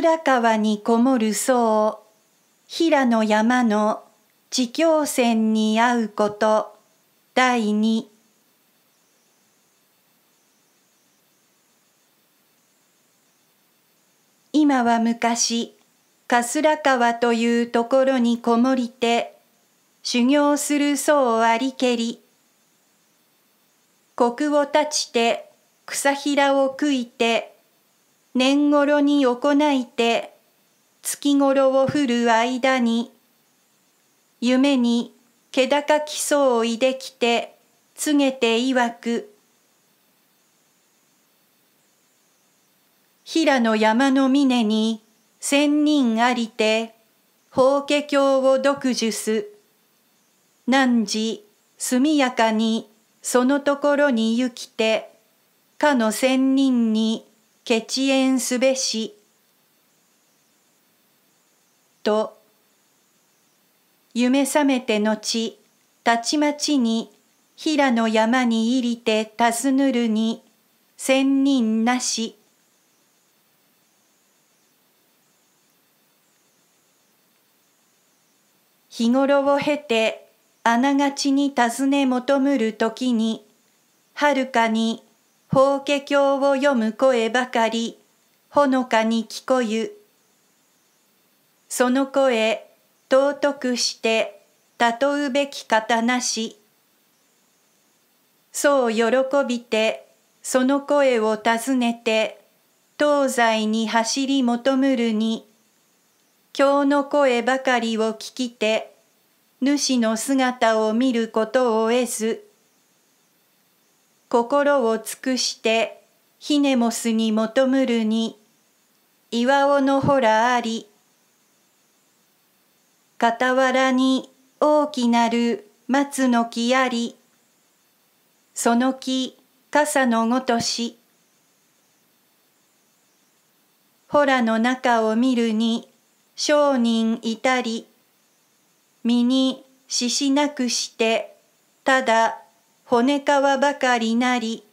ら川にこもる僧平野山の地境線に会うこと第二今は昔ら川というところにこもりて修行する僧ありけり国を立ちて草ひらを食いて年頃に行いて月頃を降る間に夢に気高きをいできて告げていわく平野山の峰に千人ありて法華経を独樹す汝速やかにそのところに行きてかの千人に血縁すべしと夢覚めて後たちまちに平野山に入りて尋ぬるに千人なし日頃を経てあながちに尋ね求むる時にはるかに法華経を読む声ばかりほのかに聞こゆその声尊くしてとうべき方なしそう喜びてその声を訪ねて東西に走り求むるに今日の声ばかりを聞きて主の姿を見ることを得ず心を尽くしてヒネモスに求むるに岩尾のほらあり傍らに大きなる松の木ありその木傘のごとしほらの中を見るに商人いたり身にししなくしてただ骨皮ばかりなり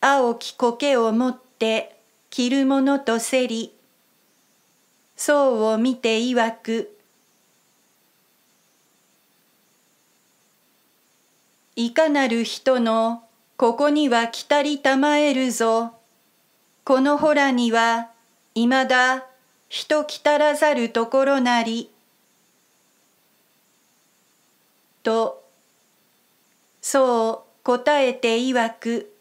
青き苔を持って着るものとせりうを見ていわくいかなる人のここには来たりたまえるぞこのほらにはいまだ人来たらざるところなり」とそう答えて曰く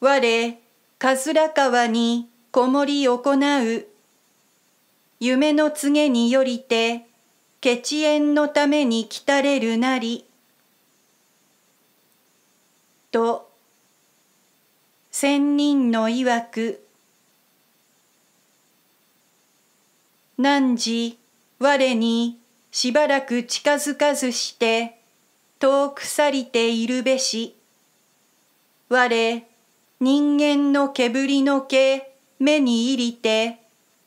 我葛川に子守行う夢の告げによりて血縁のために来たれるなりと仙人の曰く何時我にしばらく近づかずして遠く去りているべし我人間の煙りの毛目に入りて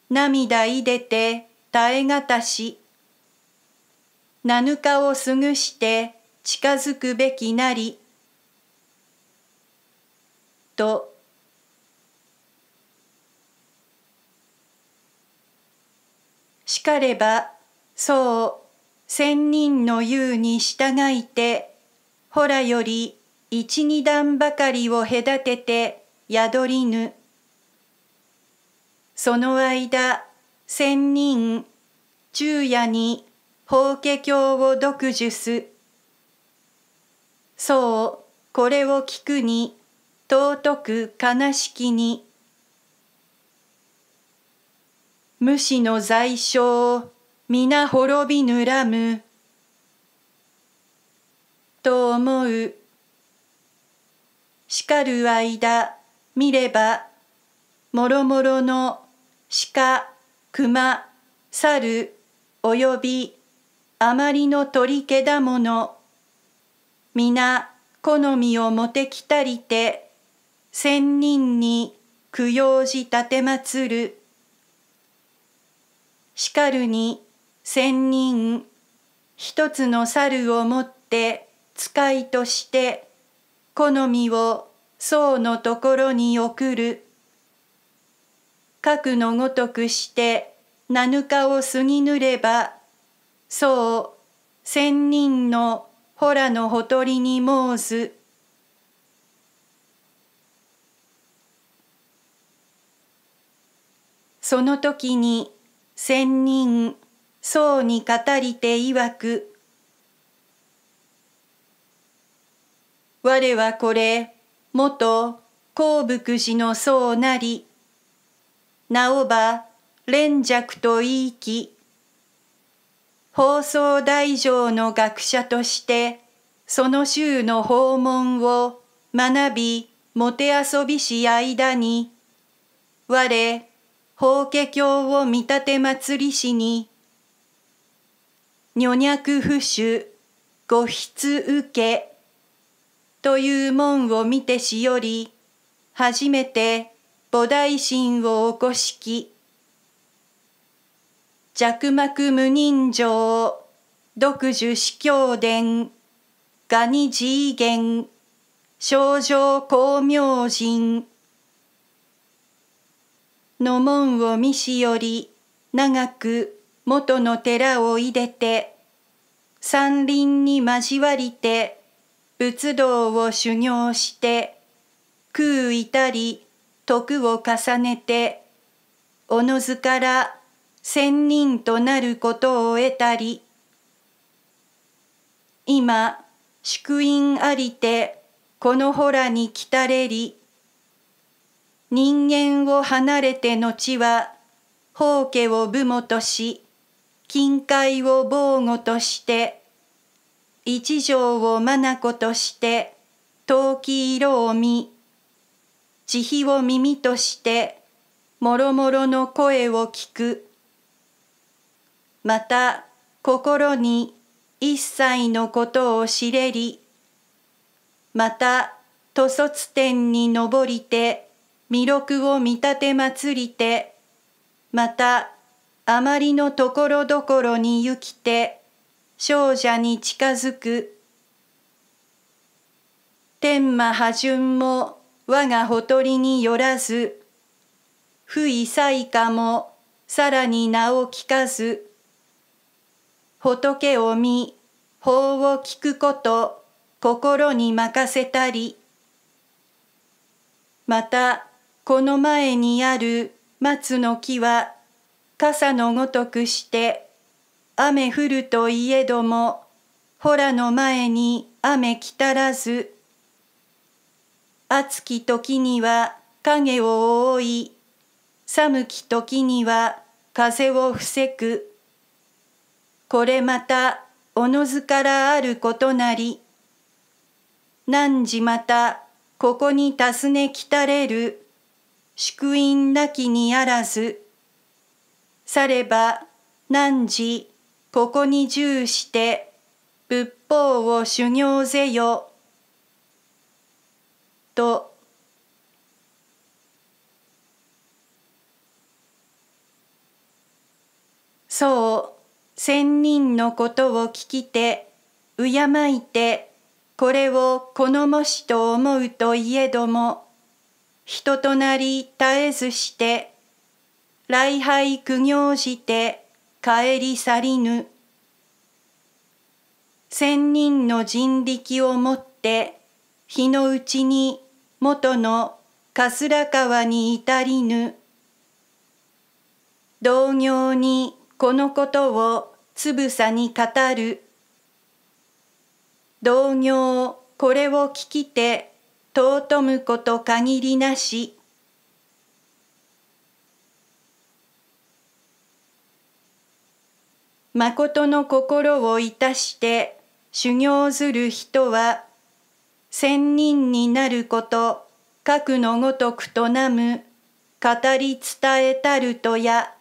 涙入れて耐えがたし七日を過ぐして近づくべきなりとしかればそう千人の言うに従いてほらより一二段ばかりを隔てて宿りぬその間千人昼夜に法華経を読樹すそうこれを聞くに尊く悲しきに無視の在所を皆滅びぬらむと思うしかる間見ればもろもろの鹿熊猿およびあまりの鳥けだもの皆好みをもてきたりて千人に供養じ奉るしかるに千人一つの猿をもって使いとして好みを僧のところに送る。核のごとくして七日を過ぎぬれば、そう千人のほらのほとりに申す。その時に千人そうに語りて曰く我はこれ元幸福寺の僧なりなおば連尺と言いき放送大乗の学者としてその州の訪問を学びもてあそびし間に我法華経を見立て祭りしに女脈不守ご筆受けという門を見てしより初めて菩提心を起こしき弱膜無人情独樹死教伝ガニ次元症状光明人の門を見しより長く元の寺をいれて山林に交わりて仏道を修行して空いたり徳を重ねておのずから仙人となることを得たり今宿院ありてこのほらに来たれり人間を離れて後は法家を武もとし近海を防護として一条を眼として陶器色を見慈悲を耳としてもろもろの声を聞くまた心に一切のことを知れりまた塗卒天に登りて弥勒を見立て祭りてまたあまりのところどころに行きて少女に近づく天魔波順も我がほとりによらず不意才華もさらに名を聞かず仏を見法を聞くこと心に任せたりまたこの前にある松の木は傘のごとくして雨降るといえどもほらの前に雨来たらず暑き時には影を覆い寒き時には風を防ぐこれまたおのずからあることなり汝またここに尋ね来たれる祝印なきにあらず。されば汝ここに従して仏法を修行せよ」とそう千人のことを聞きて敬いてこれを好もしと思うといえども人となり絶えずして礼拝苦行して帰り去りぬ。千人の人力をもって日のうちに元のら川に至りぬ。同業にこのことをつぶさに語る。同業これを聞きて尊むこと限りなし。誠の心をいたして修行する人は仙人になること核のごとくとなむ語り伝えたるとや